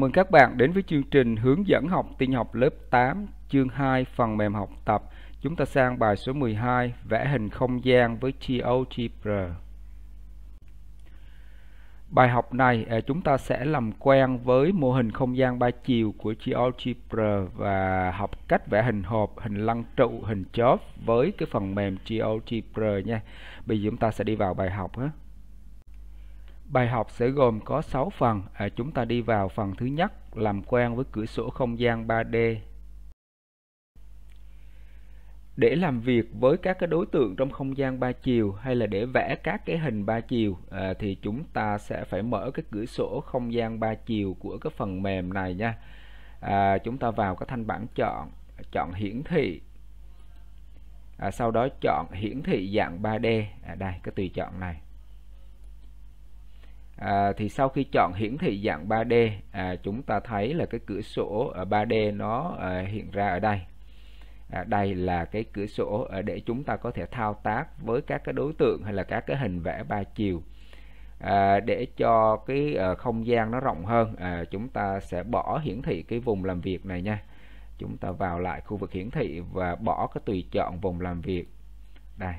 mừng các bạn đến với chương trình hướng dẫn học tin học lớp 8, chương 2, phần mềm học tập. Chúng ta sang bài số 12, vẽ hình không gian với GeoGebra. Bài học này à, chúng ta sẽ làm quen với mô hình không gian ba chiều của GeoGebra và học cách vẽ hình hộp, hình lăng trụ, hình chóp với cái phần mềm GeoGebra nha. Bây giờ chúng ta sẽ đi vào bài học. Đó. Bài học sẽ gồm có 6 phần. À, chúng ta đi vào phần thứ nhất, làm quen với cửa sổ không gian 3D. Để làm việc với các cái đối tượng trong không gian 3 chiều hay là để vẽ các cái hình 3 chiều à, thì chúng ta sẽ phải mở cái cửa sổ không gian 3 chiều của cái phần mềm này nha. À, chúng ta vào cái thanh bảng chọn, chọn hiển thị. À, sau đó chọn hiển thị dạng 3D. À, đây cái tùy chọn này À, thì sau khi chọn hiển thị dạng 3D à, chúng ta thấy là cái cửa sổ ở 3D nó à, hiện ra ở đây à, đây là cái cửa sổ à, để chúng ta có thể thao tác với các cái đối tượng hay là các cái hình vẽ ba chiều à, để cho cái à, không gian nó rộng hơn à, chúng ta sẽ bỏ hiển thị cái vùng làm việc này nha chúng ta vào lại khu vực hiển thị và bỏ cái tùy chọn vùng làm việc đây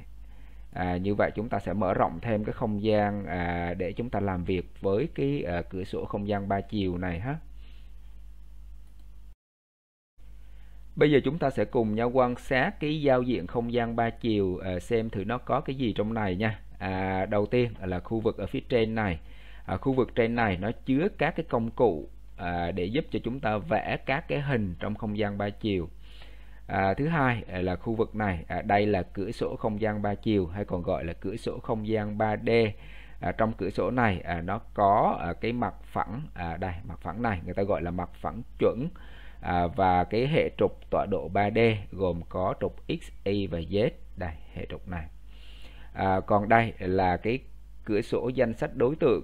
À, như vậy chúng ta sẽ mở rộng thêm cái không gian à, để chúng ta làm việc với cái à, cửa sổ không gian ba chiều này ha. Bây giờ chúng ta sẽ cùng nhau quan sát cái giao diện không gian ba chiều à, xem thử nó có cái gì trong này nha. À, đầu tiên là khu vực ở phía trên này. À, khu vực trên này nó chứa các cái công cụ à, để giúp cho chúng ta vẽ các cái hình trong không gian ba chiều À, thứ hai à, là khu vực này, à, đây là cửa sổ không gian 3 chiều hay còn gọi là cửa sổ không gian 3D. À, trong cửa sổ này à, nó có à, cái mặt phẳng à, đây mặt phẳng này người ta gọi là mặt phẳng chuẩn à, và cái hệ trục tọa độ 3D gồm có trục x, y và z đây hệ trục này. À, còn đây là cái cửa sổ danh sách đối tượng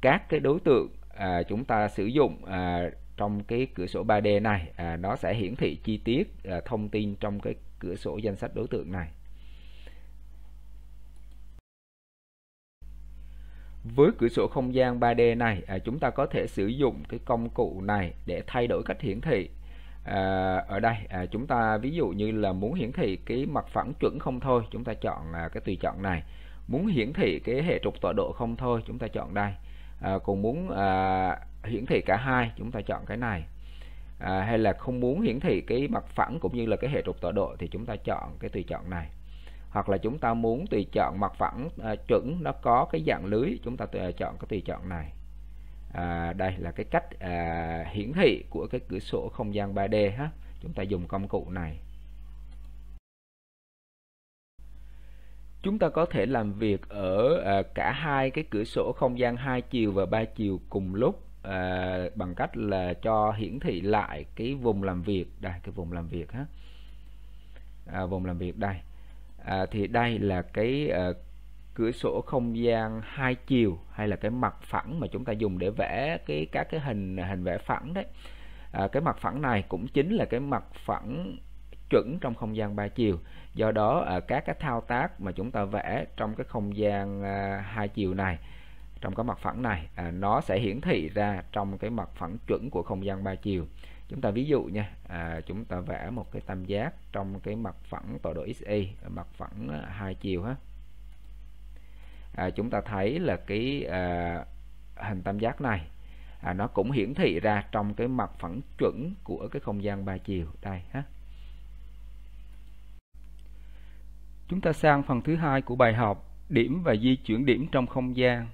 các cái đối tượng à, chúng ta sử dụng à, trong cái cửa sổ 3D này à, nó sẽ hiển thị chi tiết à, thông tin trong cái cửa sổ danh sách đối tượng này với cửa sổ không gian 3D này à, chúng ta có thể sử dụng cái công cụ này để thay đổi cách hiển thị à, ở đây à, chúng ta ví dụ như là muốn hiển thị cái mặt phẳng chuẩn không thôi chúng ta chọn à, cái tùy chọn này muốn hiển thị cái hệ trục tọa độ không thôi chúng ta chọn đây à, còn muốn à, hiển thị cả hai chúng ta chọn cái này à, hay là không muốn hiển thị cái mặt phẳng cũng như là cái hệ trục tọa độ thì chúng ta chọn cái tùy chọn này hoặc là chúng ta muốn tùy chọn mặt phẳng à, chuẩn nó có cái dạng lưới chúng ta tùy, à, chọn cái tùy chọn này à, đây là cái cách à, hiển thị của cái cửa sổ không gian 3D ha chúng ta dùng công cụ này chúng ta có thể làm việc ở à, cả hai cái cửa sổ không gian hai chiều và ba chiều cùng lúc à, bằng cách là cho hiển thị lại cái vùng làm việc đây cái vùng làm việc ha à, vùng làm việc đây à, thì đây là cái à, cửa sổ không gian hai chiều hay là cái mặt phẳng mà chúng ta dùng để vẽ cái các cái hình hình vẽ phẳng đấy à, cái mặt phẳng này cũng chính là cái mặt phẳng chuẩn trong không gian ba chiều do đó à, các cái thao tác mà chúng ta vẽ trong cái không gian à, hai chiều này trong cái mặt phẳng này à, nó sẽ hiển thị ra trong cái mặt phẳng chuẩn của không gian ba chiều chúng ta ví dụ nha à, chúng ta vẽ một cái tam giác trong cái mặt phẳng tọa độ XY mặt phẳng à, hai chiều ha à, chúng ta thấy là cái à, hình tam giác này à, nó cũng hiển thị ra trong cái mặt phẳng chuẩn của cái không gian ba chiều đây ha chúng ta sang phần thứ hai của bài học điểm và di chuyển điểm trong không gian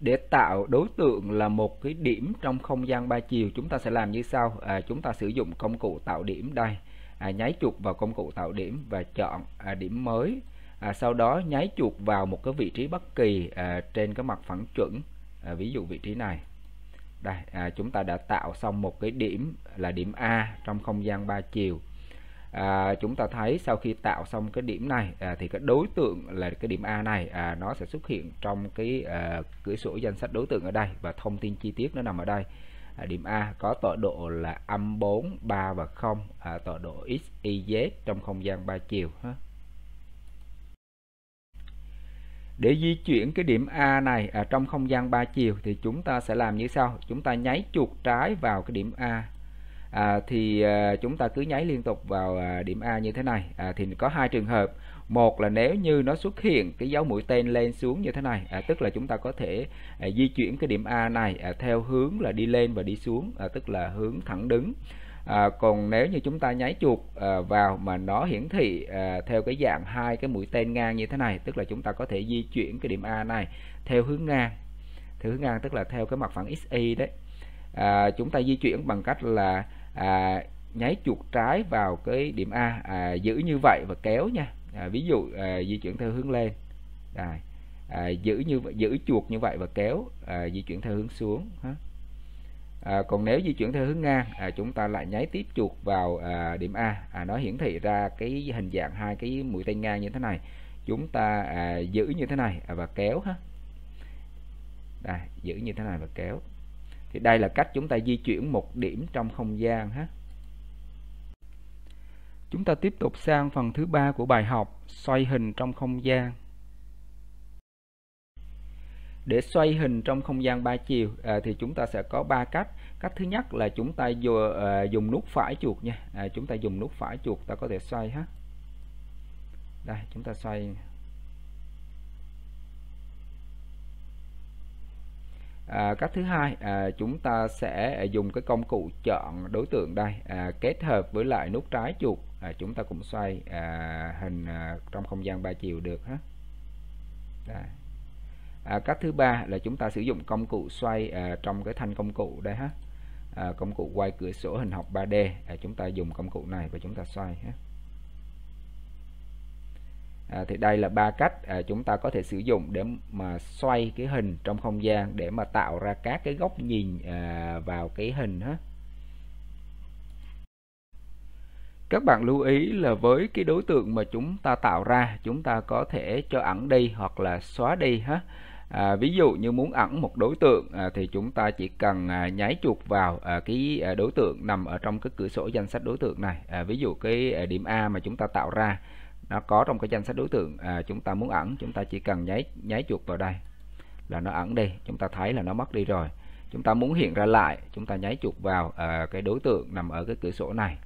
để tạo đối tượng là một cái điểm trong không gian ba chiều chúng ta sẽ làm như sau à, chúng ta sử dụng công cụ tạo điểm đây à, nháy chuột vào công cụ tạo điểm và chọn à, điểm mới à, sau đó nháy chuột vào một cái vị trí bất kỳ à, trên cái mặt phẳng chuẩn à, ví dụ vị trí này đây à, chúng ta đã tạo xong một cái điểm là điểm A trong không gian ba chiều à, chúng ta thấy sau khi tạo xong cái điểm này à, thì cái đối tượng là cái điểm A này à, nó sẽ xuất hiện trong cái à, cửa sổ danh sách đối tượng ở đây và thông tin chi tiết nó nằm ở đây à, điểm A có tọa độ là âm 4 3 và 0 à, tọa độ x y z trong không gian 3 chiều ha. Để di chuyển cái điểm A này à, trong không gian 3 chiều thì chúng ta sẽ làm như sau chúng ta nháy chuột trái vào cái điểm A à, thì à, chúng ta cứ nháy liên tục vào à, điểm A như thế này à, thì có hai trường hợp một là nếu như nó xuất hiện cái dấu mũi tên lên xuống như thế này à, tức là chúng ta có thể à, di chuyển cái điểm A này à, theo hướng là đi lên và đi xuống à, tức là hướng thẳng đứng À, còn nếu như chúng ta nháy chuột à, vào mà nó hiển thị à, theo cái dạng hai cái mũi tên ngang như thế này tức là chúng ta có thể di chuyển cái điểm A này theo hướng ngang theo hướng ngang tức là theo cái mặt phẳng XY đấy à, chúng ta di chuyển bằng cách là à, nháy chuột trái vào cái điểm A à, giữ như vậy và kéo nha à, ví dụ à, di chuyển theo hướng lên Đây. À, giữ như giữ chuột như vậy và kéo à, di chuyển theo hướng xuống ha. À, còn nếu di chuyển theo hướng ngang à, chúng ta lại nháy tiếp chuột vào à, điểm A à, nó hiển thị ra cái hình dạng hai cái mũi tên ngang như thế này chúng ta à, giữ như thế này và kéo ha Đây, giữ như thế này và kéo thì đây là cách chúng ta di chuyển một điểm trong không gian ha chúng ta tiếp tục sang phần thứ ba của bài học xoay hình trong không gian để xoay hình trong không gian ba chiều à, thì chúng ta sẽ có ba cách cách thứ nhất là chúng ta à, dùng nút phải chuột nha à, chúng ta dùng nút phải chuột ta có thể xoay ha đây chúng ta xoay À, cách thứ hai à, chúng ta sẽ à, dùng cái công cụ chọn đối tượng đây à, kết hợp với lại nút trái chuột à, chúng ta cũng xoay à, hình à, trong không gian ba chiều được ha. À, cách thứ ba là chúng ta sử dụng công cụ xoay à, trong cái thanh công cụ đây ha. À, công cụ quay cửa sổ hình học 3D à, chúng ta dùng công cụ này và chúng ta xoay ha à, thì đây là ba cách à, chúng ta có thể sử dụng để mà xoay cái hình trong không gian để mà tạo ra các cái góc nhìn à, vào cái hình ha các bạn lưu ý là với cái đối tượng mà chúng ta tạo ra chúng ta có thể cho ẩn đi hoặc là xóa đi ha à, ví dụ như muốn ẩn một đối tượng à, thì chúng ta chỉ cần à, nháy chuột vào à, cái à, đối tượng nằm ở trong cái cửa sổ danh sách đối tượng này à, ví dụ cái à, điểm A mà chúng ta tạo ra nó có trong cái danh sách đối tượng à, chúng ta muốn ẩn chúng ta chỉ cần nháy nháy chuột vào đây là nó ẩn đi chúng ta thấy là nó mất đi rồi chúng ta muốn hiện ra lại chúng ta nháy chuột vào à, cái đối tượng nằm ở cái cửa sổ này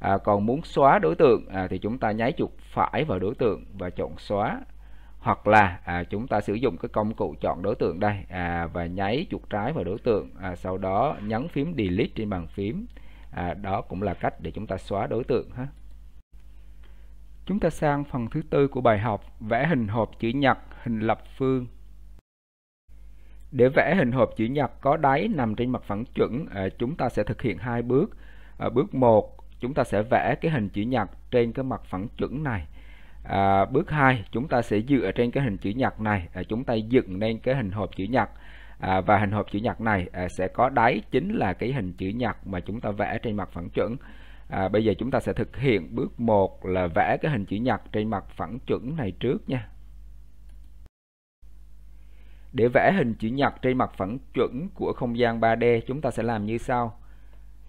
à, còn muốn xóa đối tượng à, thì chúng ta nháy chuột phải vào đối tượng và chọn xóa hoặc là à, chúng ta sử dụng cái công cụ chọn đối tượng đây à, và nháy chuột trái vào đối tượng à, sau đó nhấn phím delete trên bàn phím à, đó cũng là cách để chúng ta xóa đối tượng ha Chúng ta sang phần thứ tư của bài học vẽ hình hộp chữ nhật, hình lập phương. Để vẽ hình hộp chữ nhật có đáy nằm trên mặt phẳng chuẩn, à, chúng ta sẽ thực hiện hai bước. À, bước 1, chúng ta sẽ vẽ cái hình chữ nhật trên cái mặt phẳng chuẩn này. À, bước 2, chúng ta sẽ dựa trên cái hình chữ nhật này, à, chúng ta dựng lên cái hình hộp chữ nhật. À, và hình hộp chữ nhật này à, sẽ có đáy chính là cái hình chữ nhật mà chúng ta vẽ trên mặt phẳng chuẩn à, bây giờ chúng ta sẽ thực hiện bước 1 là vẽ cái hình chữ nhật trên mặt phẳng chuẩn này trước nha để vẽ hình chữ nhật trên mặt phẳng chuẩn của không gian 3D chúng ta sẽ làm như sau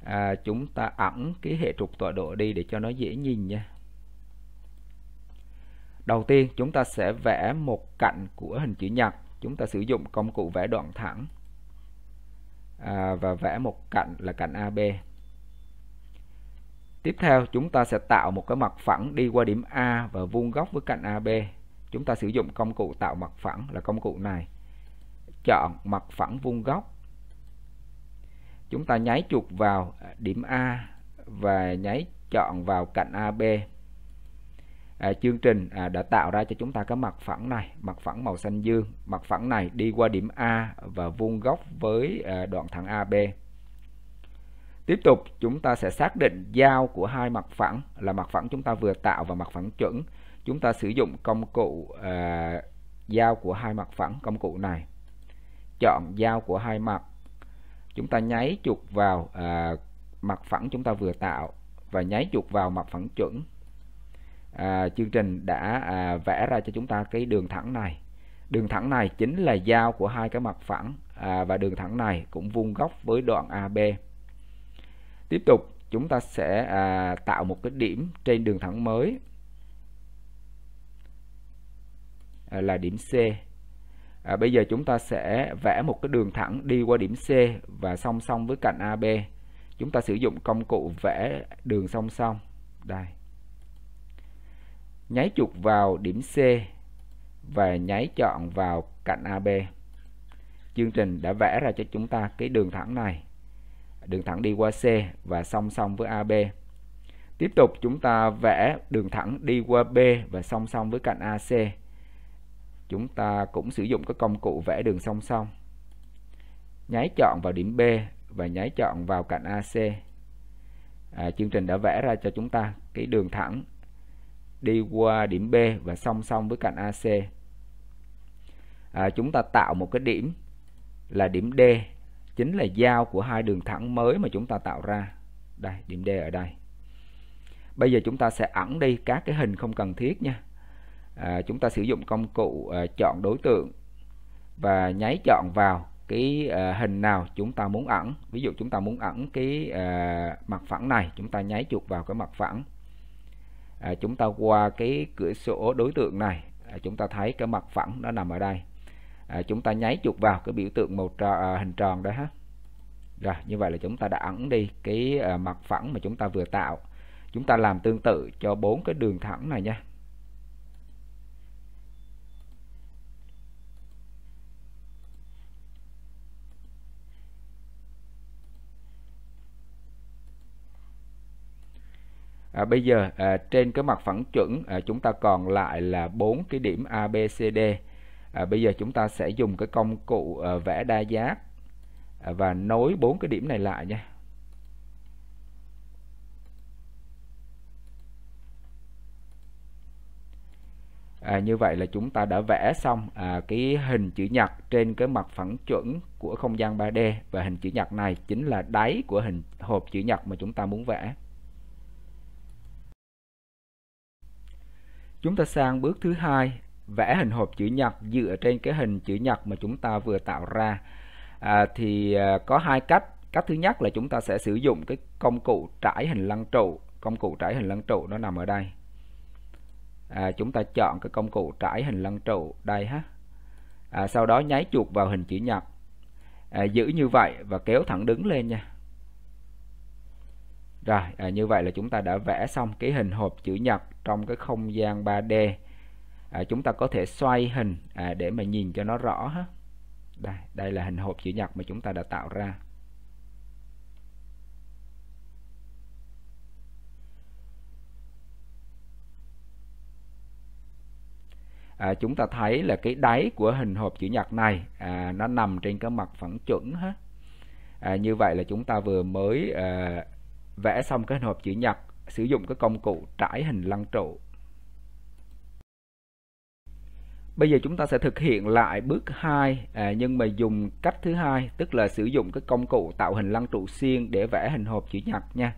à, chúng ta ẩn cái hệ trục tọa độ đi để cho nó dễ nhìn nha đầu tiên chúng ta sẽ vẽ một cạnh của hình chữ nhật chúng ta sử dụng công cụ vẽ đoạn thẳng à, và vẽ một cạnh là cạnh AB Tiếp theo chúng ta sẽ tạo một cái mặt phẳng đi qua điểm A và vuông góc với cạnh AB. Chúng ta sử dụng công cụ tạo mặt phẳng là công cụ này. Chọn mặt phẳng vuông góc. Chúng ta nháy chuột vào điểm A và nháy chọn vào cạnh AB. À, chương trình à, đã tạo ra cho chúng ta cái mặt phẳng này, mặt phẳng màu xanh dương. Mặt phẳng này đi qua điểm A và vuông góc với à, đoạn thẳng AB. Tiếp tục chúng ta sẽ xác định giao của hai mặt phẳng là mặt phẳng chúng ta vừa tạo và mặt phẳng chuẩn. Chúng ta sử dụng công cụ à, giao của hai mặt phẳng công cụ này. Chọn giao của hai mặt. Chúng ta nháy chuột vào à, mặt phẳng chúng ta vừa tạo và nháy chuột vào mặt phẳng chuẩn. À, chương trình đã à, vẽ ra cho chúng ta cái đường thẳng này. Đường thẳng này chính là giao của hai cái mặt phẳng à, và đường thẳng này cũng vuông góc với đoạn AB tiếp tục chúng ta sẽ à, tạo một cái điểm trên đường thẳng mới à, là điểm C à, bây giờ chúng ta sẽ vẽ một cái đường thẳng đi qua điểm C và song song với cạnh AB chúng ta sử dụng công cụ vẽ đường song song đây nháy chuột vào điểm C và nháy chọn vào cạnh AB chương trình đã vẽ ra cho chúng ta cái đường thẳng này đường thẳng đi qua C và song song với AB. Tiếp tục chúng ta vẽ đường thẳng đi qua B và song song với cạnh AC. Chúng ta cũng sử dụng các công cụ vẽ đường song song. Nháy chọn vào điểm B và nháy chọn vào cạnh AC. À, chương trình đã vẽ ra cho chúng ta cái đường thẳng đi qua điểm B và song song với cạnh AC. À, chúng ta tạo một cái điểm là điểm D chính là giao của hai đường thẳng mới mà chúng ta tạo ra đây điểm D ở đây bây giờ chúng ta sẽ ẩn đi các cái hình không cần thiết nha à, chúng ta sử dụng công cụ à, chọn đối tượng và nháy chọn vào cái à, hình nào chúng ta muốn ẩn ví dụ chúng ta muốn ẩn cái à, mặt phẳng này chúng ta nháy chuột vào cái mặt phẳng à, chúng ta qua cái cửa sổ đối tượng này à, chúng ta thấy cái mặt phẳng nó nằm ở đây à, chúng ta nháy chuột vào cái biểu tượng một tròn, à, hình tròn đó ha rồi như vậy là chúng ta đã ẩn đi cái à, mặt phẳng mà chúng ta vừa tạo chúng ta làm tương tự cho bốn cái đường thẳng này nha À, bây giờ à, trên cái mặt phẳng chuẩn à, chúng ta còn lại là bốn cái điểm ABCD à, bây giờ chúng ta sẽ dùng cái công cụ à, vẽ đa giáp à, và nối bốn cái điểm này lại nha à, như vậy là chúng ta đã vẽ xong à, cái hình chữ nhật trên cái mặt phẳng chuẩn của không gian 3D và hình chữ nhật này chính là đáy của hình hộp chữ nhật mà chúng ta muốn vẽ chúng ta sang bước thứ hai vẽ hình hộp chữ nhật dựa trên cái hình chữ nhật mà chúng ta vừa tạo ra à, thì à, có hai cách cách thứ nhất là chúng ta sẽ sử dụng cái công cụ trải hình lăng trụ công cụ trải hình lăng trụ nó nằm ở đây à, chúng ta chọn cái công cụ trải hình lăng trụ đây ha à, sau đó nháy chuột vào hình chữ nhật à, giữ như vậy và kéo thẳng đứng lên nha rồi à, như vậy là chúng ta đã vẽ xong cái hình hộp chữ nhật trong cái không gian 3D à, chúng ta có thể xoay hình à, để mà nhìn cho nó rõ ha. Đây, đây là hình hộp chữ nhật mà chúng ta đã tạo ra à, chúng ta thấy là cái đáy của hình hộp chữ nhật này à, nó nằm trên cái mặt phẳng chuẩn ha à, như vậy là chúng ta vừa mới à, vẽ xong cái hình hộp chữ nhật sử dụng cái công cụ trải hình lăng trụ Bây giờ chúng ta sẽ thực hiện lại bước 2 à, nhưng mà dùng cách thứ hai tức là sử dụng cái công cụ tạo hình lăng trụ xiên để vẽ hình hộp chữ nhật nha.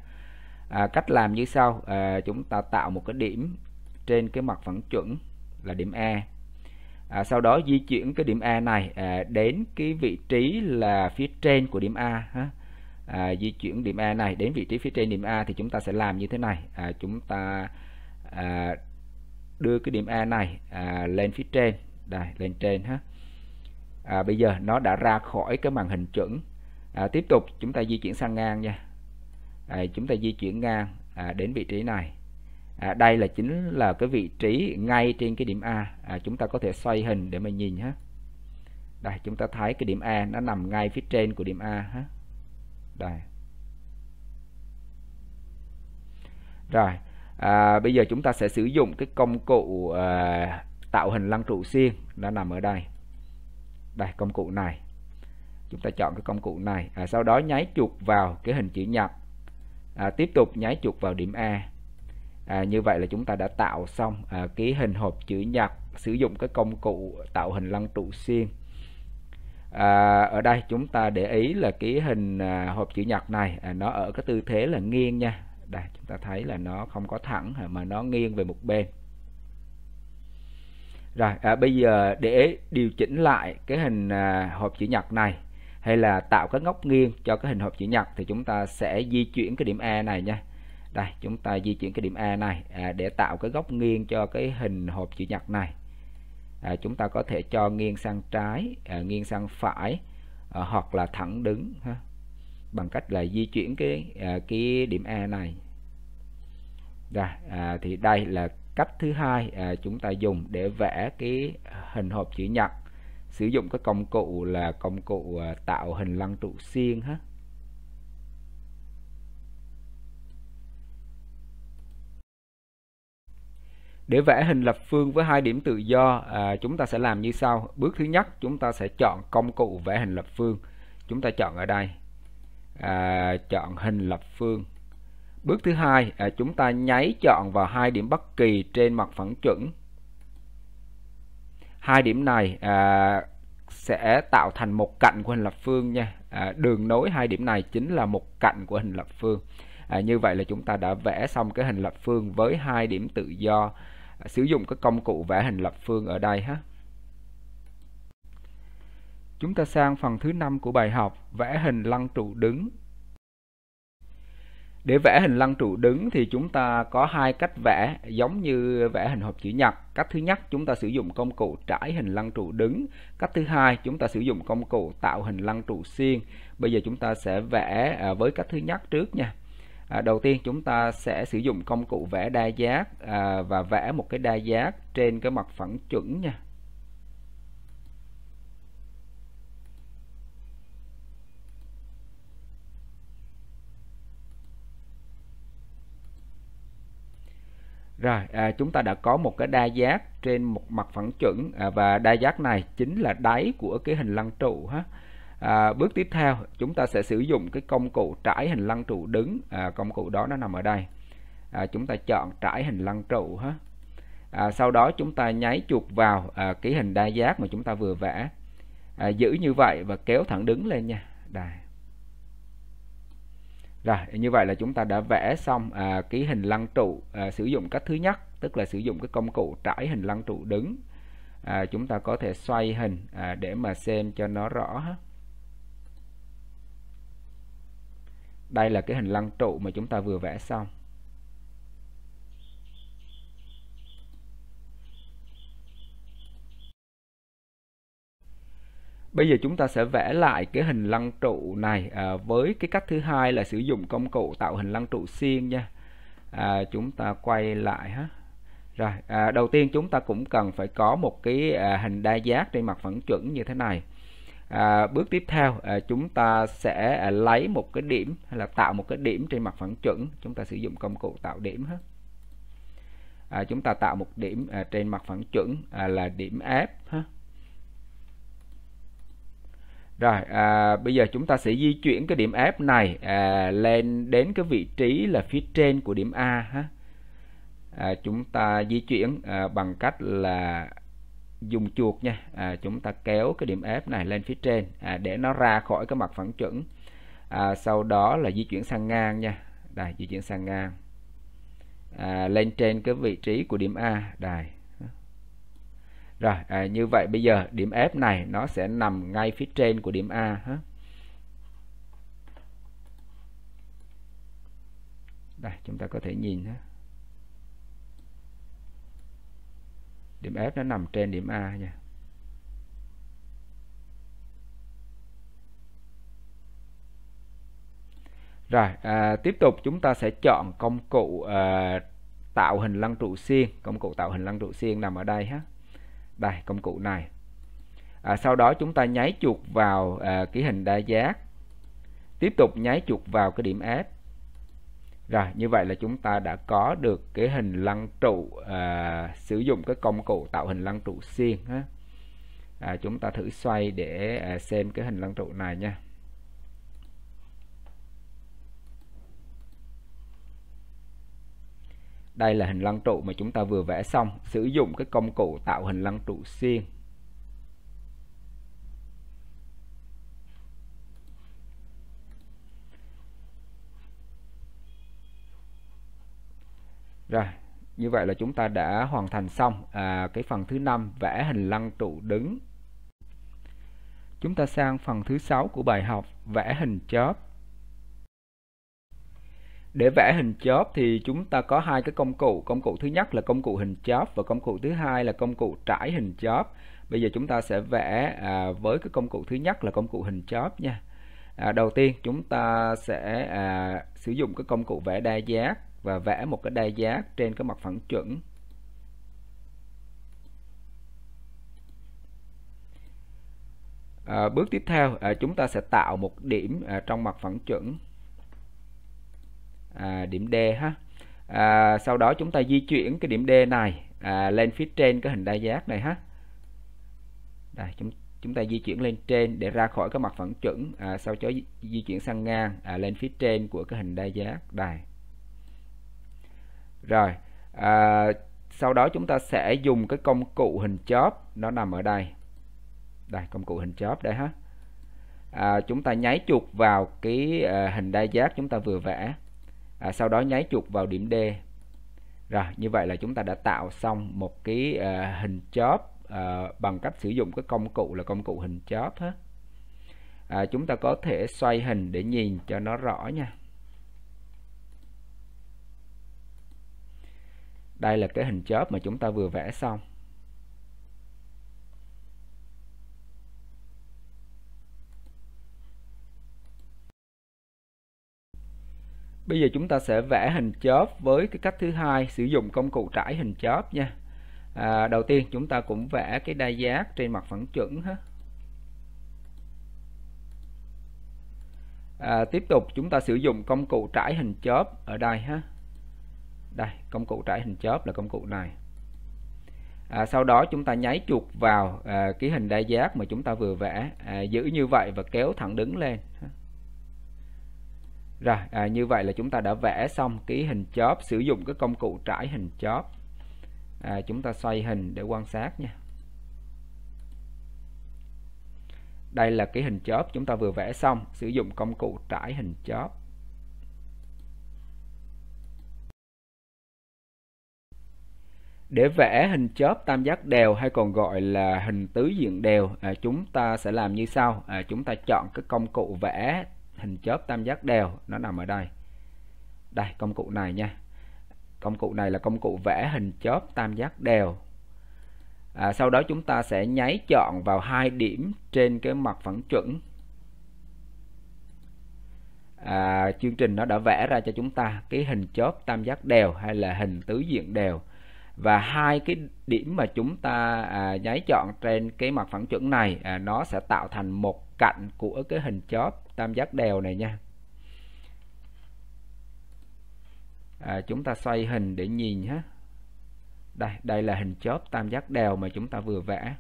À, cách làm như sau, à, chúng ta tạo một cái điểm trên cái mặt phẳng chuẩn là điểm E. À, sau đó di chuyển cái điểm E này à, đến cái vị trí là phía trên của điểm A ha. À, di chuyển điểm E này đến vị trí phía trên điểm A thì chúng ta sẽ làm như thế này. À, chúng ta à, đưa cái điểm A này à, lên phía trên đây lên trên ha à, bây giờ nó đã ra khỏi cái màn hình chuẩn à, tiếp tục chúng ta di chuyển sang ngang nha à, chúng ta di chuyển ngang à, đến vị trí này à, đây là chính là cái vị trí ngay trên cái điểm A à, chúng ta có thể xoay hình để mà nhìn ha đây chúng ta thấy cái điểm A nó nằm ngay phía trên của điểm A ha đây rồi à, bây giờ chúng ta sẽ sử dụng cái công cụ à, tạo hình lăng trụ xiên nó nằm ở đây đây công cụ này chúng ta chọn cái công cụ này à, sau đó nháy chuột vào cái hình chữ nhật à, tiếp tục nháy chuột vào điểm A à, như vậy là chúng ta đã tạo xong à, cái hình hộp chữ nhật sử dụng cái công cụ tạo hình lăng trụ xiên à, ở đây chúng ta để ý là cái hình à, hộp chữ nhật này à, nó ở cái tư thế là nghiêng nha đây chúng ta thấy là nó không có thẳng mà nó nghiêng về một bên rồi à, bây giờ để điều chỉnh lại cái hình à, hộp chữ nhật này hay là tạo cái góc nghiêng cho cái hình hộp chữ nhật thì chúng ta sẽ di chuyển cái điểm A này nha đây chúng ta di chuyển cái điểm A này à, để tạo cái góc nghiêng cho cái hình hộp chữ nhật này à, chúng ta có thể cho nghiêng sang trái à, nghiêng sang phải à, hoặc là thẳng đứng ha bằng cách là di chuyển cái à, cái điểm A này rồi à, thì đây là cách thứ hai à, chúng ta dùng để vẽ cái hình hộp chữ nhật sử dụng cái công cụ là công cụ à, tạo hình lăng trụ xiên ha Để vẽ hình lập phương với hai điểm tự do, à, chúng ta sẽ làm như sau. Bước thứ nhất, chúng ta sẽ chọn công cụ vẽ hình lập phương. Chúng ta chọn ở đây, à, chọn hình lập phương bước thứ hai à, chúng ta nháy chọn vào hai điểm bất kỳ trên mặt phẳng chuẩn hai điểm này à, sẽ tạo thành một cạnh của hình lập phương nha à, đường nối hai điểm này chính là một cạnh của hình lập phương à, như vậy là chúng ta đã vẽ xong cái hình lập phương với hai điểm tự do à, sử dụng cái công cụ vẽ hình lập phương ở đây ha Chúng ta sang phần thứ năm của bài học vẽ hình lăng trụ đứng. Để vẽ hình lăng trụ đứng thì chúng ta có hai cách vẽ giống như vẽ hình hộp chữ nhật. Cách thứ nhất chúng ta sử dụng công cụ trải hình lăng trụ đứng. Cách thứ hai chúng ta sử dụng công cụ tạo hình lăng trụ xiên. Bây giờ chúng ta sẽ vẽ à, với cách thứ nhất trước nha. À, đầu tiên chúng ta sẽ sử dụng công cụ vẽ đa giác à, và vẽ một cái đa giác trên cái mặt phẳng chuẩn nha Rồi, à, chúng ta đã có một cái đa giác trên một mặt phẳng chuẩn à, và đa giác này chính là đáy của cái hình lăng trụ ha. À, bước tiếp theo, chúng ta sẽ sử dụng cái công cụ trải hình lăng trụ đứng, à, công cụ đó nó nằm ở đây. À, chúng ta chọn trải hình lăng trụ ha. À, sau đó chúng ta nháy chuột vào à, cái hình đa giác mà chúng ta vừa vẽ. À, giữ như vậy và kéo thẳng đứng lên nha. Đây. Rồi, như vậy là chúng ta đã vẽ xong à, cái hình lăng trụ à, sử dụng cách thứ nhất, tức là sử dụng cái công cụ trải hình lăng trụ đứng. À, chúng ta có thể xoay hình à, để mà xem cho nó rõ. Ha. Đây là cái hình lăng trụ mà chúng ta vừa vẽ xong. Bây giờ chúng ta sẽ vẽ lại cái hình lăng trụ này à, với cái cách thứ hai là sử dụng công cụ tạo hình lăng trụ xiên nha. À, chúng ta quay lại ha. Rồi, à, đầu tiên chúng ta cũng cần phải có một cái à, hình đa giác trên mặt phẳng chuẩn như thế này. À, bước tiếp theo à, chúng ta sẽ à, lấy một cái điểm hay là tạo một cái điểm trên mặt phẳng chuẩn. Chúng ta sử dụng công cụ tạo điểm ha. À, chúng ta tạo một điểm à, trên mặt phẳng chuẩn à, là điểm F ha rồi, à, bây giờ chúng ta sẽ di chuyển cái điểm F này à, lên đến cái vị trí là phía trên của điểm A ha. À, chúng ta di chuyển à, bằng cách là dùng chuột nha. À, chúng ta kéo cái điểm F này lên phía trên à, để nó ra khỏi cái mặt phẳng chuẩn. À, sau đó là di chuyển sang ngang nha. Đây, di chuyển sang ngang. À, lên trên cái vị trí của điểm A. đài. Rồi à, như vậy bây giờ điểm F này nó sẽ nằm ngay phía trên của điểm A ha. Đây chúng ta có thể nhìn ha. Điểm F nó nằm trên điểm A nha. Rồi à, tiếp tục chúng ta sẽ chọn công cụ à, tạo hình lăng trụ xiên, công cụ tạo hình lăng trụ xiên nằm ở đây ha đây công cụ này à, sau đó chúng ta nháy chuột vào à, ký hình đa giác tiếp tục nháy chuột vào cái điểm F rồi như vậy là chúng ta đã có được cái hình lăng trụ à, sử dụng cái công cụ tạo hình lăng trụ xiên ha. À, chúng ta thử xoay để à, xem cái hình lăng trụ này nha đây là hình lăng trụ mà chúng ta vừa vẽ xong sử dụng cái công cụ tạo hình lăng trụ xiên rồi như vậy là chúng ta đã hoàn thành xong à, cái phần thứ năm vẽ hình lăng trụ đứng chúng ta sang phần thứ sáu của bài học vẽ hình chóp để vẽ hình chóp thì chúng ta có hai cái công cụ công cụ thứ nhất là công cụ hình chóp và công cụ thứ hai là công cụ trải hình chóp bây giờ chúng ta sẽ vẽ à, với cái công cụ thứ nhất là công cụ hình chóp nha à, đầu tiên chúng ta sẽ à, sử dụng cái công cụ vẽ đa giác và vẽ một cái đa giác trên cái mặt phẳng chuẩn à, bước tiếp theo à, chúng ta sẽ tạo một điểm à, trong mặt phẳng chuẩn à, điểm D ha à, sau đó chúng ta di chuyển cái điểm D này à, lên phía trên cái hình đa giác này ha đây, chúng chúng ta di chuyển lên trên để ra khỏi cái mặt phẳng chuẩn à, sau đó di, chuyển sang ngang à, lên phía trên của cái hình đa giác đây rồi à, sau đó chúng ta sẽ dùng cái công cụ hình chóp nó nằm ở đây đây công cụ hình chóp đây ha à, chúng ta nháy chuột vào cái à, hình đa giác chúng ta vừa vẽ à, sau đó nháy chuột vào điểm D rồi như vậy là chúng ta đã tạo xong một cái à, hình chóp à, bằng cách sử dụng cái công cụ là công cụ hình chóp hết à, chúng ta có thể xoay hình để nhìn cho nó rõ nha đây là cái hình chóp mà chúng ta vừa vẽ xong Bây giờ chúng ta sẽ vẽ hình chóp với cái cách thứ hai sử dụng công cụ trải hình chóp nha. À, đầu tiên chúng ta cũng vẽ cái đa giác trên mặt phẳng chuẩn ha. À, tiếp tục chúng ta sử dụng công cụ trải hình chóp ở đây ha. Đây, công cụ trải hình chóp là công cụ này. À, sau đó chúng ta nháy chuột vào à, cái hình đa giác mà chúng ta vừa vẽ, à, giữ như vậy và kéo thẳng đứng lên ha. Rồi, à, như vậy là chúng ta đã vẽ xong cái hình chóp, sử dụng cái công cụ trải hình chóp. À, chúng ta xoay hình để quan sát nha. Đây là cái hình chóp chúng ta vừa vẽ xong, sử dụng công cụ trải hình chóp. Để vẽ hình chóp tam giác đều hay còn gọi là hình tứ diện đều, à, chúng ta sẽ làm như sau. À, chúng ta chọn cái công cụ vẽ hình chớp tam giác đều nó nằm ở đây đây công cụ này nha công cụ này là công cụ vẽ hình chớp tam giác đều à, sau đó chúng ta sẽ nháy chọn vào hai điểm trên cái mặt phẳng chuẩn à, chương trình nó đã vẽ ra cho chúng ta cái hình chớp tam giác đều hay là hình tứ diện đều và hai cái điểm mà chúng ta à, nháy chọn trên cái mặt phẳng chuẩn này à, nó sẽ tạo thành một cạnh của cái hình chóp tam giác đều này nha à, chúng ta xoay hình để nhìn ha đây đây là hình chóp tam giác đều mà chúng ta vừa vẽ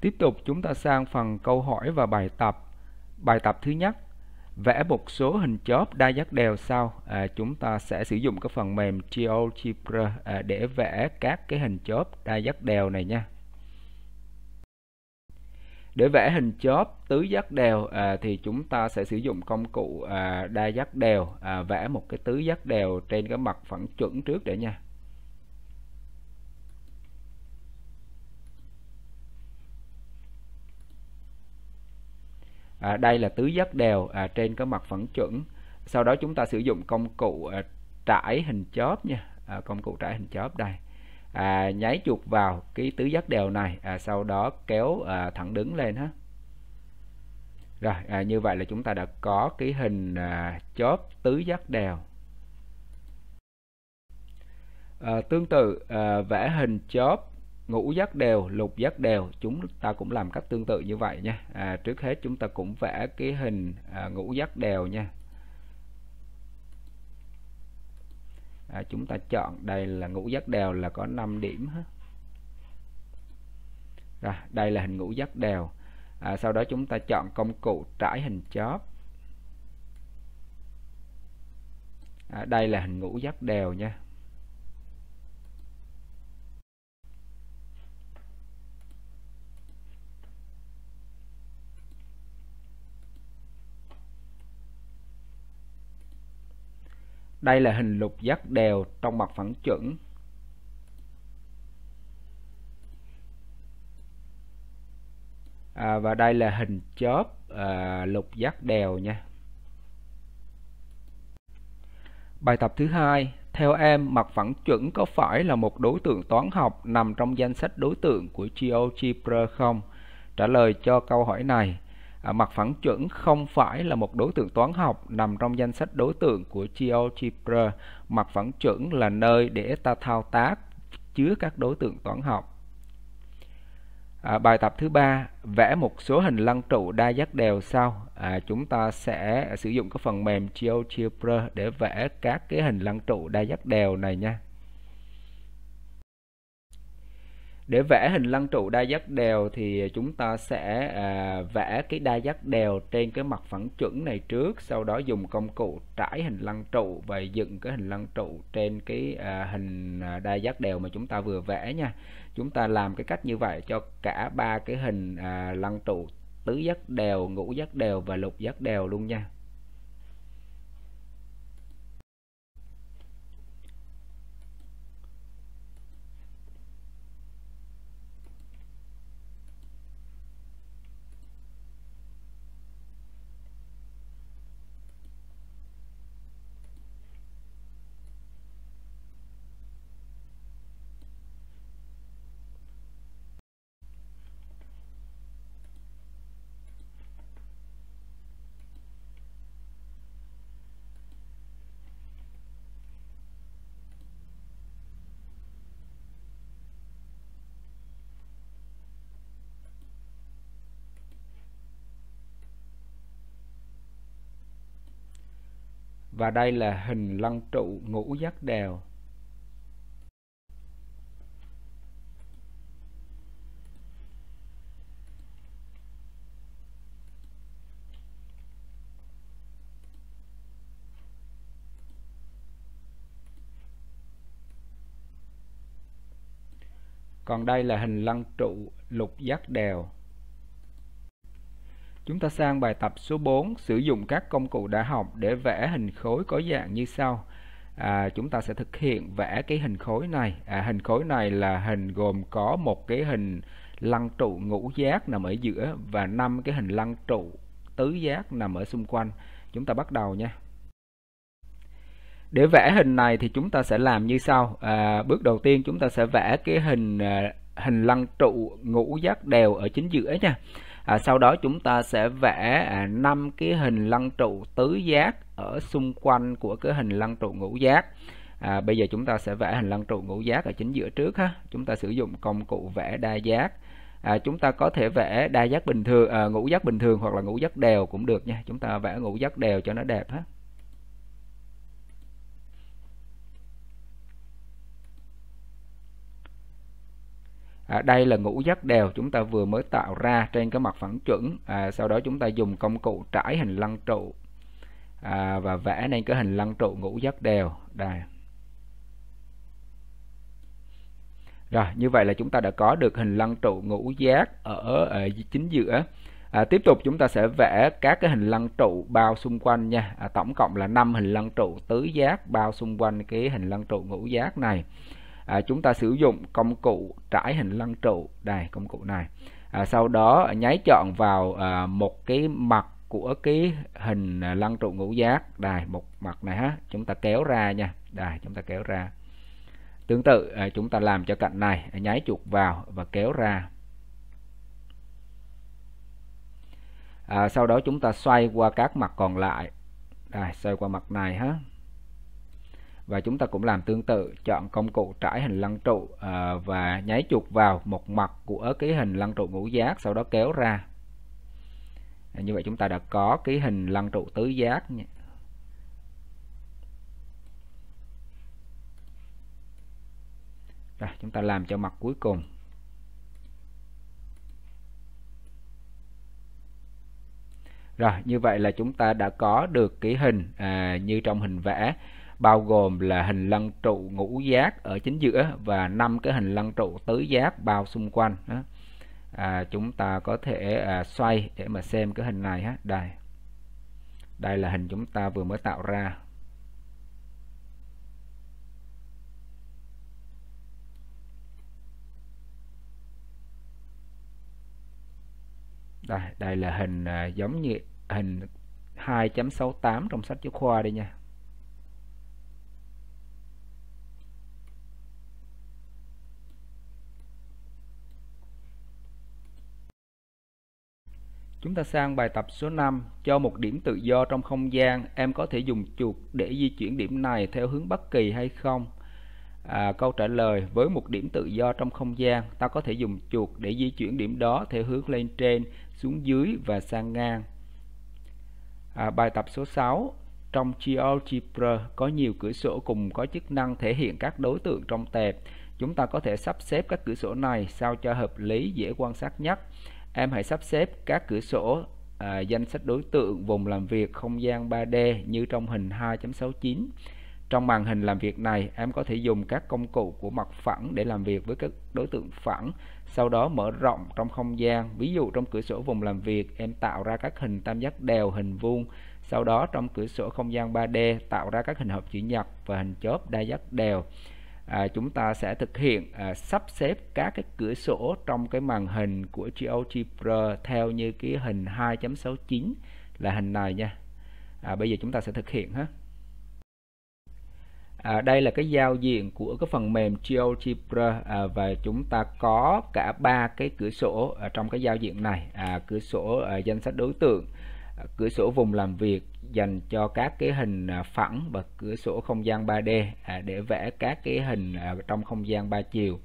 tiếp tục chúng ta sang phần câu hỏi và bài tập bài tập thứ nhất vẽ một số hình chóp đa giác đều sau à, chúng ta sẽ sử dụng cái phần mềm GeoGebra à, để vẽ các cái hình chóp đa giác đều này nha để vẽ hình chóp tứ giác đều à, thì chúng ta sẽ sử dụng công cụ à, đa giác đều à, vẽ một cái tứ giác đều trên cái mặt phẳng chuẩn trước để nha à, đây là tứ giác đều à, trên cái mặt phẳng chuẩn sau đó chúng ta sử dụng công cụ à, trải hình chóp nha à, công cụ trải hình chóp đây à, nháy chuột vào cái tứ giác đều này à, sau đó kéo à, thẳng đứng lên ha rồi à, như vậy là chúng ta đã có cái hình à, chóp tứ giác đều à, tương tự à, vẽ hình chóp ngũ giác đều lục giác đều chúng ta cũng làm cách tương tự như vậy nha à, trước hết chúng ta cũng vẽ cái hình à, ngũ giác đều nha à, chúng ta chọn đây là ngũ giác đều là có 5 điểm rồi đây là hình ngũ giác đều à, sau đó chúng ta chọn công cụ trải hình chóp à, đây là hình ngũ giác đều nha Đây là hình lục giác đều trong mặt phẳng chuẩn. À, và đây là hình chóp à, lục giác đều nha. Bài tập thứ hai, theo em, mặt phẳng chuẩn có phải là một đối tượng toán học nằm trong danh sách đối tượng của GeoGebra không? Trả lời cho câu hỏi này. À, mặt phẳng chuẩn không phải là một đối tượng toán học nằm trong danh sách đối tượng của GeoGebra. Mặt phẳng chuẩn là nơi để ta thao tác chứa các đối tượng toán học. À, bài tập thứ ba vẽ một số hình lăng trụ đa giác đều sau. À, chúng ta sẽ sử dụng cái phần mềm GeoGebra để vẽ các cái hình lăng trụ đa giác đều này nha. để vẽ hình lăng trụ đa giác đều thì chúng ta sẽ à, vẽ cái đa giác đều trên cái mặt phẳng chuẩn này trước sau đó dùng công cụ trải hình lăng trụ và dựng cái hình lăng trụ trên cái à, hình à, đa giác đều mà chúng ta vừa vẽ nha chúng ta làm cái cách như vậy cho cả ba cái hình à, lăng trụ tứ giác đều ngũ giác đều và lục giác đều luôn nha và đây là hình lăng trụ ngũ giác đều còn đây là hình lăng trụ lục giác đều Chúng ta sang bài tập số 4, sử dụng các công cụ đã học để vẽ hình khối có dạng như sau. À, chúng ta sẽ thực hiện vẽ cái hình khối này. À, hình khối này là hình gồm có một cái hình lăng trụ ngũ giác nằm ở giữa và năm cái hình lăng trụ tứ giác nằm ở xung quanh. Chúng ta bắt đầu nha. Để vẽ hình này thì chúng ta sẽ làm như sau. À, bước đầu tiên chúng ta sẽ vẽ cái hình à, hình lăng trụ ngũ giác đều ở chính giữa nha à, sau đó chúng ta sẽ vẽ à, năm à, cái hình lăng trụ tứ giác ở xung quanh của cái hình lăng trụ ngũ giác à, bây giờ chúng ta sẽ vẽ hình lăng trụ ngũ giác ở chính giữa trước ha chúng ta sử dụng công cụ vẽ đa giác à, chúng ta có thể vẽ đa giác bình thường à, ngũ giác bình thường hoặc là ngũ giác đều cũng được nha chúng ta vẽ ngũ giác đều cho nó đẹp hết à, đây là ngũ giác đều chúng ta vừa mới tạo ra trên cái mặt phẳng chuẩn à, sau đó chúng ta dùng công cụ trải hình lăng trụ à, và vẽ nên cái hình lăng trụ ngũ giác đều đây rồi như vậy là chúng ta đã có được hình lăng trụ ngũ giác ở, ở chính giữa à, tiếp tục chúng ta sẽ vẽ các cái hình lăng trụ bao xung quanh nha à, tổng cộng là 5 hình lăng trụ tứ giác bao xung quanh cái hình lăng trụ ngũ giác này à, chúng ta sử dụng công cụ trải hình lăng trụ đây công cụ này à, sau đó nháy chọn vào à, một cái mặt của cái hình à, lăng trụ ngũ giác đây một mặt này ha chúng ta kéo ra nha đây chúng ta kéo ra tương tự à, chúng ta làm cho cạnh này nháy chuột vào và kéo ra à, sau đó chúng ta xoay qua các mặt còn lại đây xoay qua mặt này ha và chúng ta cũng làm tương tự chọn công cụ trải hình lăng trụ à, và nháy chuột vào một mặt của cái hình lăng trụ ngũ giác sau đó kéo ra à, như vậy chúng ta đã có cái hình lăng trụ tứ giác nhé. Rồi, chúng ta làm cho mặt cuối cùng Rồi, như vậy là chúng ta đã có được cái hình à, như trong hình vẽ bao gồm là hình lăng trụ ngũ giác ở chính giữa và năm cái hình lăng trụ tứ giác bao xung quanh đó. À, chúng ta có thể à, xoay để mà xem cái hình này ha đây đây là hình chúng ta vừa mới tạo ra đây đây là hình à, giống như hình 2.68 trong sách giáo khoa đây nha Chúng ta sang bài tập số 5. Cho một điểm tự do trong không gian, em có thể dùng chuột để di chuyển điểm này theo hướng bất kỳ hay không? À, câu trả lời, với một điểm tự do trong không gian, ta có thể dùng chuột để di chuyển điểm đó theo hướng lên trên, xuống dưới và sang ngang. À, bài tập số 6. Trong GeoGebra có nhiều cửa sổ cùng có chức năng thể hiện các đối tượng trong tệp. Chúng ta có thể sắp xếp các cửa sổ này sao cho hợp lý, dễ quan sát nhất. Em hãy sắp xếp các cửa sổ à, danh sách đối tượng vùng làm việc không gian 3D như trong hình 2.69. Trong màn hình làm việc này, em có thể dùng các công cụ của mặt phẳng để làm việc với các đối tượng phẳng, sau đó mở rộng trong không gian. Ví dụ trong cửa sổ vùng làm việc, em tạo ra các hình tam giác đều, hình vuông. Sau đó trong cửa sổ không gian 3D, tạo ra các hình hộp chữ nhật và hình chóp đa giác đều à, chúng ta sẽ thực hiện à, sắp xếp các cái cửa sổ trong cái màn hình của GeoGebra theo như cái hình 2.69 là hình này nha à, bây giờ chúng ta sẽ thực hiện ha À, đây là cái giao diện của cái phần mềm GeoGebra à, và chúng ta có cả ba cái cửa sổ ở trong cái giao diện này à, cửa sổ à, danh sách đối tượng cửa sổ vùng làm việc dành cho các cái hình à, phẳng và cửa sổ không gian 3D à, để vẽ các cái hình à, trong không gian 3 chiều.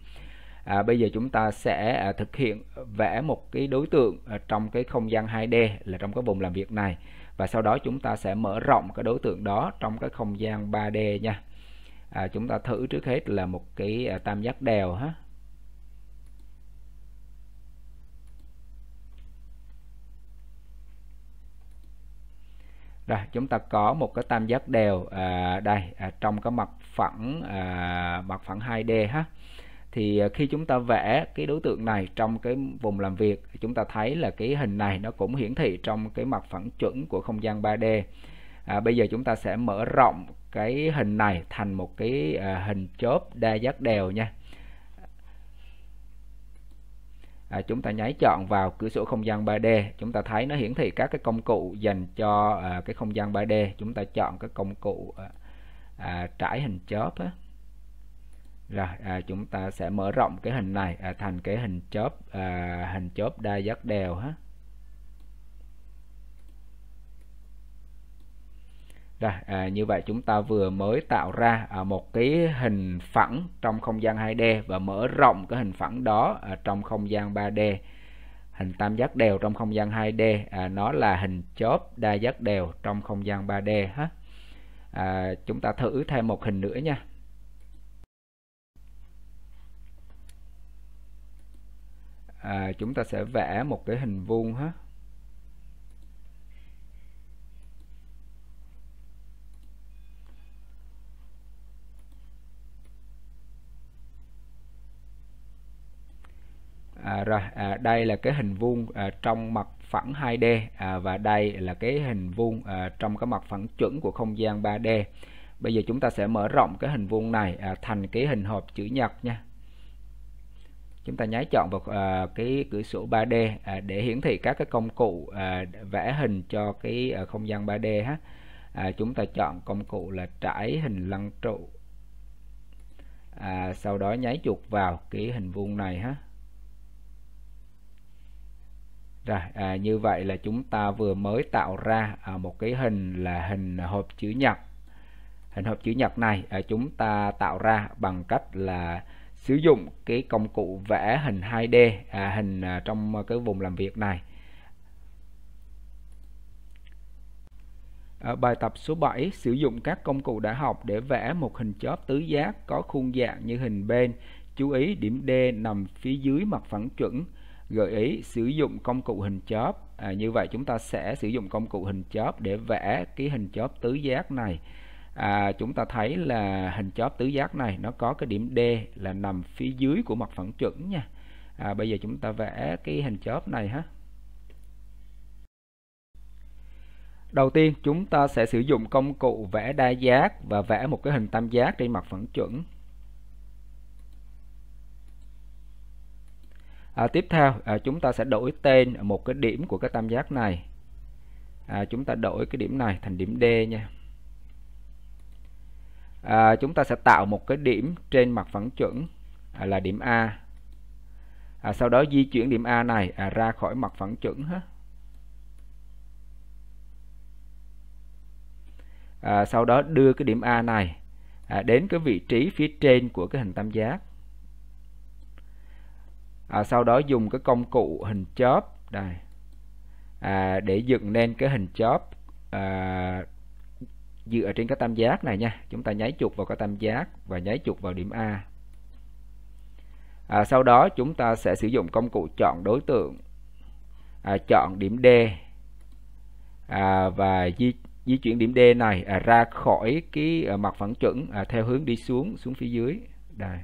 À, bây giờ chúng ta sẽ thực hiện vẽ một cái đối tượng trong cái không gian 2D là trong cái vùng làm việc này và sau đó chúng ta sẽ mở rộng cái đối tượng đó trong cái không gian 3D nha. À, chúng ta thử trước hết là một cái tam giác đèo ha rồi chúng ta có một cái tam giác đều à, đây à, trong cái mặt phẳng à, mặt phẳng 2D ha thì à, khi chúng ta vẽ cái đối tượng này trong cái vùng làm việc chúng ta thấy là cái hình này nó cũng hiển thị trong cái mặt phẳng chuẩn của không gian 3D à, bây giờ chúng ta sẽ mở rộng cái hình này thành một cái à, hình chớp đa giác đều nha à, chúng ta nháy chọn vào cửa sổ không gian 3D chúng ta thấy nó hiển thị các cái công cụ dành cho à, cái không gian 3D chúng ta chọn cái công cụ à, à, trải hình chớp á. rồi à, chúng ta sẽ mở rộng cái hình này à, thành cái hình chớp à, hình chớp đa giác đều hết Rồi, à, như vậy chúng ta vừa mới tạo ra à, một cái hình phẳng trong không gian 2D và mở rộng cái hình phẳng đó à, trong không gian 3D. Hình tam giác đều trong không gian 2D, à, nó là hình chóp đa giác đều trong không gian 3D. Ha. À, chúng ta thử thêm một hình nữa nha. À, chúng ta sẽ vẽ một cái hình vuông hết. rồi à, đây là cái hình vuông à, trong mặt phẳng 2D à, và đây là cái hình vuông à, trong cái mặt phẳng chuẩn của không gian 3D bây giờ chúng ta sẽ mở rộng cái hình vuông này à, thành cái hình hộp chữ nhật nha chúng ta nháy chọn vào à, cái cửa sổ 3D à, để hiển thị các cái công cụ à, vẽ hình cho cái à, không gian 3D ha à, chúng ta chọn công cụ là trải hình lăng trụ à, sau đó nháy chuột vào cái hình vuông này ha rồi, à, như vậy là chúng ta vừa mới tạo ra à, một cái hình là hình hộp chữ nhật. Hình hộp chữ nhật này à, chúng ta tạo ra bằng cách là sử dụng cái công cụ vẽ hình 2D à, hình à, trong cái vùng làm việc này. À, bài tập số 7 sử dụng các công cụ đã học để vẽ một hình chóp tứ giác có khuôn dạng như hình bên. Chú ý điểm D nằm phía dưới mặt phẳng chuẩn gợi ý sử dụng công cụ hình chóp à, như vậy chúng ta sẽ sử dụng công cụ hình chóp để vẽ cái hình chóp tứ giác này à, chúng ta thấy là hình chóp tứ giác này nó có cái điểm D là nằm phía dưới của mặt phẳng chuẩn nha à, bây giờ chúng ta vẽ cái hình chóp này ha Đầu tiên chúng ta sẽ sử dụng công cụ vẽ đa giác và vẽ một cái hình tam giác trên mặt phẳng chuẩn à, tiếp theo à, chúng ta sẽ đổi tên một cái điểm của cái tam giác này à, chúng ta đổi cái điểm này thành điểm D nha à, chúng ta sẽ tạo một cái điểm trên mặt phẳng chuẩn à, là điểm A à, sau đó di chuyển điểm A này à, ra khỏi mặt phẳng chuẩn hết à, sau đó đưa cái điểm A này à, đến cái vị trí phía trên của cái hình tam giác à, sau đó dùng cái công cụ hình chóp đây à, để dựng lên cái hình chóp à, dựa trên cái tam giác này nha chúng ta nháy chuột vào cái tam giác và nháy chuột vào điểm A à, sau đó chúng ta sẽ sử dụng công cụ chọn đối tượng à, chọn điểm D à, và di, di chuyển điểm D này à, ra khỏi cái à, mặt phẳng chuẩn à, theo hướng đi xuống xuống phía dưới đây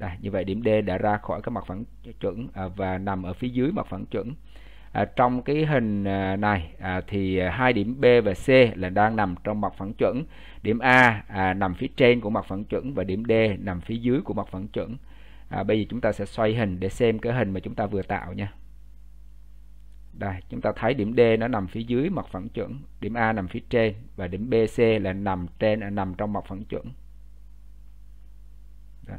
rồi, à, như vậy điểm D đã ra khỏi cái mặt phẳng chuẩn à, và nằm ở phía dưới mặt phẳng chuẩn. À, trong cái hình à, này à, thì hai điểm B và C là đang nằm trong mặt phẳng chuẩn. Điểm A à, nằm phía trên của mặt phẳng chuẩn và điểm D nằm phía dưới của mặt phẳng chuẩn. À, bây giờ chúng ta sẽ xoay hình để xem cái hình mà chúng ta vừa tạo nha. Đây, chúng ta thấy điểm D nó nằm phía dưới mặt phẳng chuẩn, điểm A nằm phía trên và điểm B C là nằm trên nằm trong mặt phẳng chuẩn. Đây.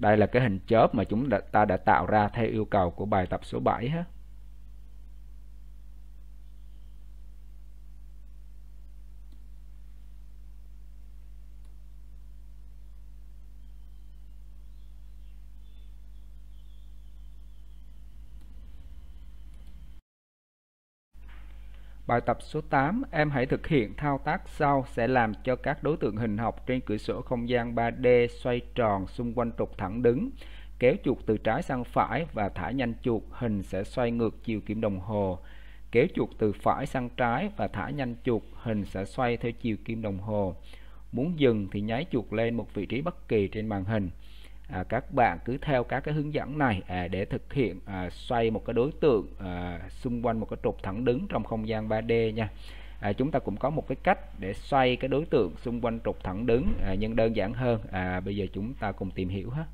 đây là cái hình chớp mà chúng ta đã tạo ra theo yêu cầu của bài tập số 7 ha. Bài tập số 8, em hãy thực hiện thao tác sau sẽ làm cho các đối tượng hình học trên cửa sổ không gian 3D xoay tròn xung quanh trục thẳng đứng. Kéo chuột từ trái sang phải và thả nhanh chuột, hình sẽ xoay ngược chiều kim đồng hồ. Kéo chuột từ phải sang trái và thả nhanh chuột, hình sẽ xoay theo chiều kim đồng hồ. Muốn dừng thì nháy chuột lên một vị trí bất kỳ trên màn hình à, các bạn cứ theo các cái hướng dẫn này à, để thực hiện à, xoay một cái đối tượng à, xung quanh một cái trục thẳng đứng trong không gian 3D nha à, chúng ta cũng có một cái cách để xoay cái đối tượng xung quanh trục thẳng đứng à, nhưng đơn giản hơn à, bây giờ chúng ta cùng tìm hiểu ha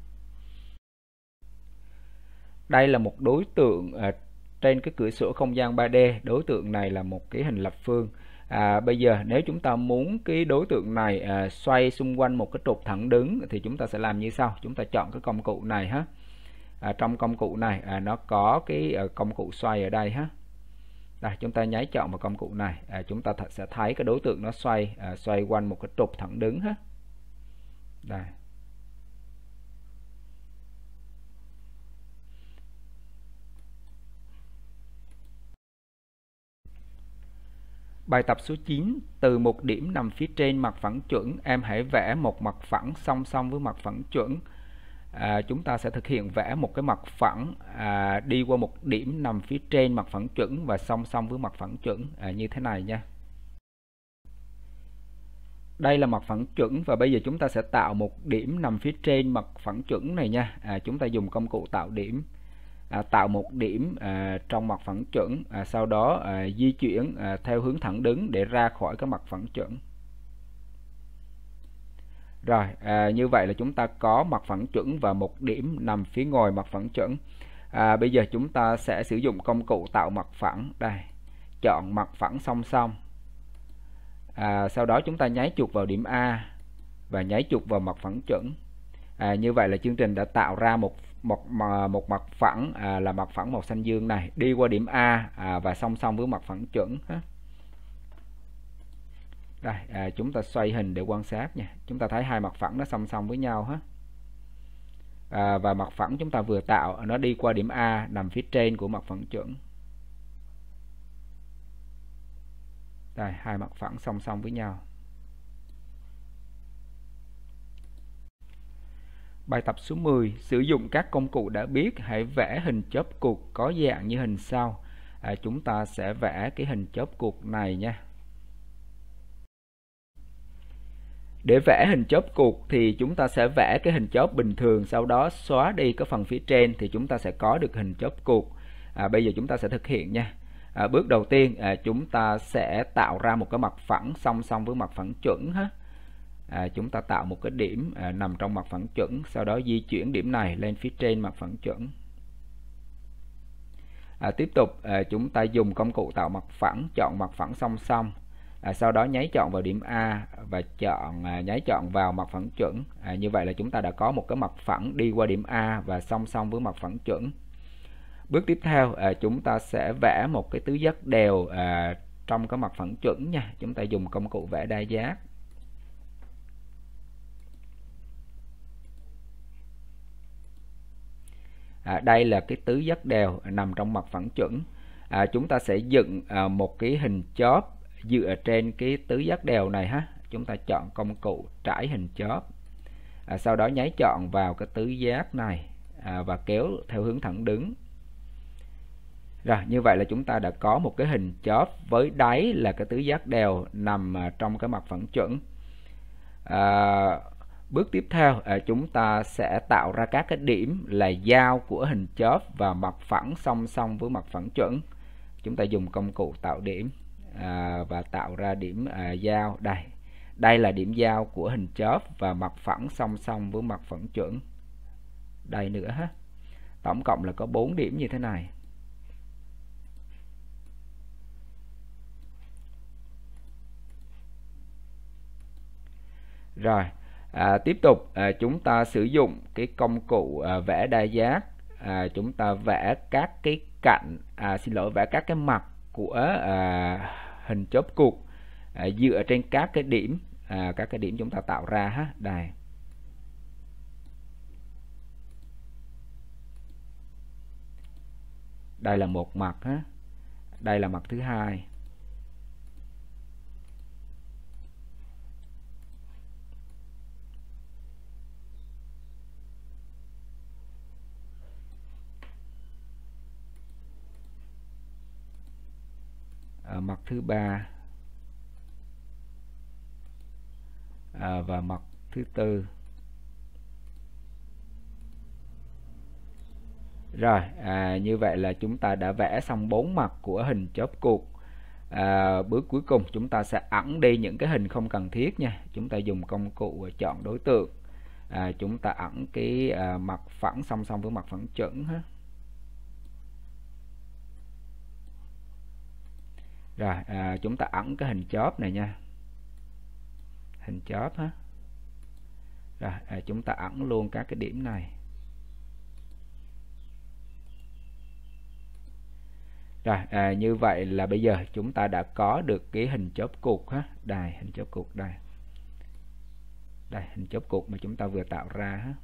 đây là một đối tượng à, trên cái cửa sổ không gian 3D đối tượng này là một cái hình lập phương À, bây giờ nếu chúng ta muốn cái đối tượng này à, xoay xung quanh một cái trục thẳng đứng thì chúng ta sẽ làm như sau chúng ta chọn cái công cụ này ha à, trong công cụ này à, nó có cái à, công cụ xoay ở đây ha đây chúng ta nháy chọn vào công cụ này à, chúng ta th sẽ thấy cái đối tượng nó xoay à, xoay quanh một cái trục thẳng đứng ha đây Bài tập số 9, từ một điểm nằm phía trên mặt phẳng chuẩn, em hãy vẽ một mặt phẳng song song với mặt phẳng chuẩn. À, chúng ta sẽ thực hiện vẽ một cái mặt phẳng à, đi qua một điểm nằm phía trên mặt phẳng chuẩn và song song với mặt phẳng chuẩn à, như thế này nha. Đây là mặt phẳng chuẩn và bây giờ chúng ta sẽ tạo một điểm nằm phía trên mặt phẳng chuẩn này nha. À, chúng ta dùng công cụ tạo điểm. À, tạo một điểm à, trong mặt phẳng chuẩn à, sau đó à, di chuyển à, theo hướng thẳng đứng để ra khỏi cái mặt phẳng chuẩn rồi à, như vậy là chúng ta có mặt phẳng chuẩn và một điểm nằm phía ngoài mặt phẳng chuẩn à, bây giờ chúng ta sẽ sử dụng công cụ tạo mặt phẳng đây chọn mặt phẳng song song à, sau đó chúng ta nháy chuột vào điểm A và nháy chuột vào mặt phẳng chuẩn à, như vậy là chương trình đã tạo ra một một à, một mặt phẳng à, là mặt phẳng màu xanh dương này đi qua điểm A à, và song song với mặt phẳng chuẩn ha. Đây, à, chúng ta xoay hình để quan sát nha. Chúng ta thấy hai mặt phẳng nó song song với nhau ha. À, và mặt phẳng chúng ta vừa tạo nó đi qua điểm A nằm phía trên của mặt phẳng chuẩn. Đây, hai mặt phẳng song song với nhau. Bài tập số 10. Sử dụng các công cụ đã biết, hãy vẽ hình chóp cục có dạng như hình sau. À, chúng ta sẽ vẽ cái hình chóp cục này nha. Để vẽ hình chóp cục thì chúng ta sẽ vẽ cái hình chóp bình thường, sau đó xóa đi cái phần phía trên thì chúng ta sẽ có được hình chóp cục. À, bây giờ chúng ta sẽ thực hiện nha. À, bước đầu tiên à, chúng ta sẽ tạo ra một cái mặt phẳng song song với mặt phẳng chuẩn ha à, chúng ta tạo một cái điểm à, nằm trong mặt phẳng chuẩn sau đó di chuyển điểm này lên phía trên mặt phẳng chuẩn à, tiếp tục à, chúng ta dùng công cụ tạo mặt phẳng chọn mặt phẳng song song à, sau đó nháy chọn vào điểm A và chọn à, nháy chọn vào mặt phẳng chuẩn à, như vậy là chúng ta đã có một cái mặt phẳng đi qua điểm A và song song với mặt phẳng chuẩn bước tiếp theo à, chúng ta sẽ vẽ một cái tứ giác đều à, trong cái mặt phẳng chuẩn nha chúng ta dùng công cụ vẽ đa giác à, đây là cái tứ giác đều nằm trong mặt phẳng chuẩn à, chúng ta sẽ dựng à, một cái hình chóp dựa trên cái tứ giác đều này ha chúng ta chọn công cụ trải hình chóp à, sau đó nháy chọn vào cái tứ giác này à, và kéo theo hướng thẳng đứng rồi như vậy là chúng ta đã có một cái hình chóp với đáy là cái tứ giác đều nằm à, trong cái mặt phẳng chuẩn à, Bước tiếp theo à, chúng ta sẽ tạo ra các cái điểm là giao của hình chóp và mặt phẳng song song với mặt phẳng chuẩn. Chúng ta dùng công cụ tạo điểm à, và tạo ra điểm à, giao đây. Đây là điểm giao của hình chóp và mặt phẳng song song với mặt phẳng chuẩn. Đây nữa ha. Tổng cộng là có 4 điểm như thế này. Rồi À, tiếp tục à, chúng ta sử dụng cái công cụ à, vẽ đa giác à, chúng ta vẽ các cái cạnh à, xin lỗi vẽ các cái mặt của à, hình chóp cục à, dựa trên các cái điểm à, các cái điểm chúng ta tạo ra ha đây đây là một mặt ha đây là mặt thứ hai à, mặt thứ ba à, và mặt thứ tư rồi à, như vậy là chúng ta đã vẽ xong bốn mặt của hình chóp cuộc à, bước cuối cùng chúng ta sẽ ẩn đi những cái hình không cần thiết nha chúng ta dùng công cụ chọn đối tượng à, chúng ta ẩn cái à, mặt phẳng song song với mặt phẳng chuẩn hết rồi à, chúng ta ẩn cái hình chóp này nha hình chóp ha rồi à, chúng ta ẩn luôn các cái điểm này rồi à, như vậy là bây giờ chúng ta đã có được cái hình chóp cục ha đài hình chóp cục đài đây hình chóp cục mà chúng ta vừa tạo ra ha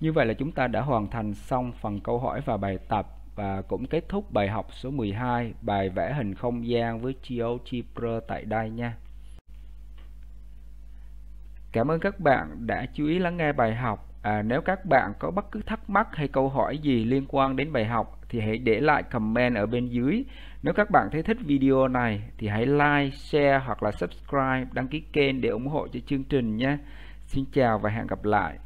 Như vậy là chúng ta đã hoàn thành xong phần câu hỏi và bài tập và cũng kết thúc bài học số 12 bài vẽ hình không gian với GeoGebra tại đây nha. Cảm ơn các bạn đã chú ý lắng nghe bài học. À, nếu các bạn có bất cứ thắc mắc hay câu hỏi gì liên quan đến bài học thì hãy để lại comment ở bên dưới. Nếu các bạn thấy thích video này thì hãy like, share hoặc là subscribe, đăng ký kênh để ủng hộ cho chương trình nhé. Xin chào và hẹn gặp lại.